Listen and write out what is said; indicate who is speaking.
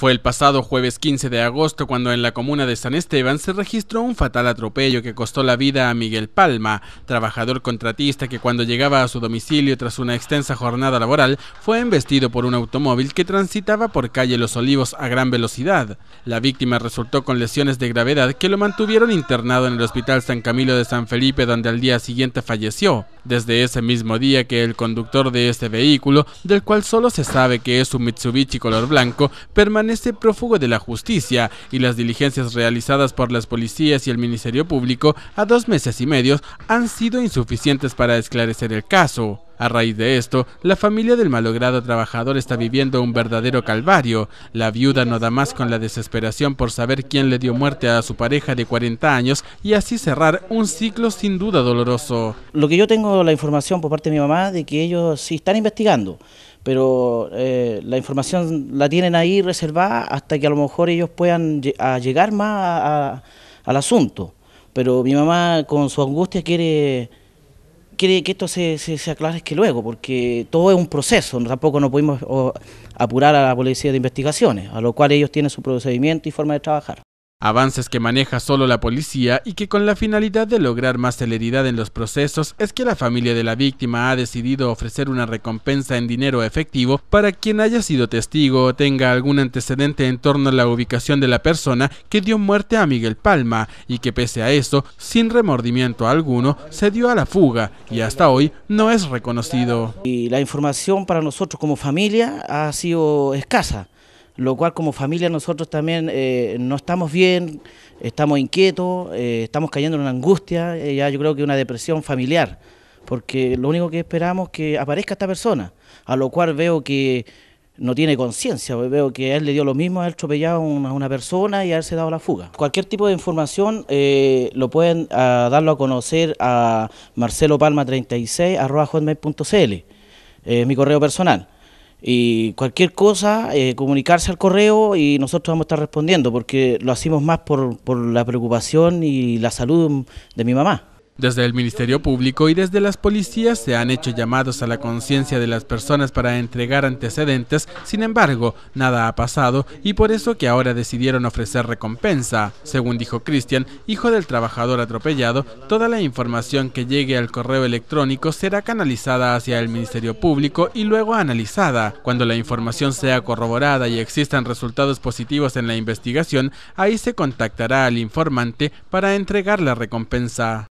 Speaker 1: Fue el pasado jueves 15 de agosto cuando en la comuna de San Esteban se registró un fatal atropello que costó la vida a Miguel Palma, trabajador contratista que cuando llegaba a su domicilio tras una extensa jornada laboral fue embestido por un automóvil que transitaba por calle Los Olivos a gran velocidad. La víctima resultó con lesiones de gravedad que lo mantuvieron internado en el Hospital San Camilo de San Felipe donde al día siguiente falleció. Desde ese mismo día que el conductor de este vehículo, del cual solo se sabe que es un Mitsubishi color blanco, permaneció este prófugo de la justicia y las diligencias realizadas por las policías y el Ministerio Público a dos meses y medio han sido insuficientes para esclarecer el caso. A raíz de esto, la familia del malogrado trabajador está viviendo un verdadero calvario. La viuda no da más con la desesperación por saber quién le dio muerte a su pareja de 40 años
Speaker 2: y así cerrar un ciclo sin duda doloroso. Lo que yo tengo la información por parte de mi mamá de que ellos sí están investigando pero eh, la información la tienen ahí reservada hasta que a lo mejor ellos puedan llegar más al asunto. Pero mi mamá con su angustia quiere, quiere que esto se, se, que luego, porque todo es un proceso, tampoco nos pudimos apurar a la Policía de Investigaciones, a lo cual ellos tienen su procedimiento y forma de trabajar.
Speaker 1: Avances que maneja solo la policía y que con la finalidad de lograr más celeridad en los procesos es que la familia de la víctima ha decidido ofrecer una recompensa en dinero efectivo para quien haya sido testigo o tenga algún antecedente en torno a la ubicación de la persona que dio muerte a Miguel Palma y que pese a eso, sin remordimiento alguno, se dio a la fuga y hasta hoy no es reconocido.
Speaker 2: Y la información para nosotros como familia ha sido escasa lo cual como familia nosotros también eh, no estamos bien, estamos inquietos, eh, estamos cayendo en una angustia, eh, ya yo creo que una depresión familiar, porque lo único que esperamos es que aparezca esta persona, a lo cual veo que no tiene conciencia, veo que él le dio lo mismo haber atropellado a una, persona y haberse dado la fuga. Cualquier tipo de información lo pueden ah, darlo a conocer a marcelopalma36.cl, es mi correo personal. Y cualquier cosa, eh, comunicarse al correo y nosotros vamos a estar respondiendo, porque lo hacemos más por, por la preocupación y la salud de mi mamá.
Speaker 1: Desde el Ministerio Público y desde las policías se han hecho llamados a la conciencia de las personas para entregar antecedentes, sin embargo, nada ha pasado y por eso que ahora decidieron ofrecer recompensa. Según dijo Cristian, hijo del trabajador atropellado, toda la información que llegue al correo electrónico será canalizada hacia el Ministerio Público y luego analizada. Cuando la información sea corroborada y existan resultados positivos en la investigación, ahí se contactará al informante para entregar
Speaker 2: la recompensa.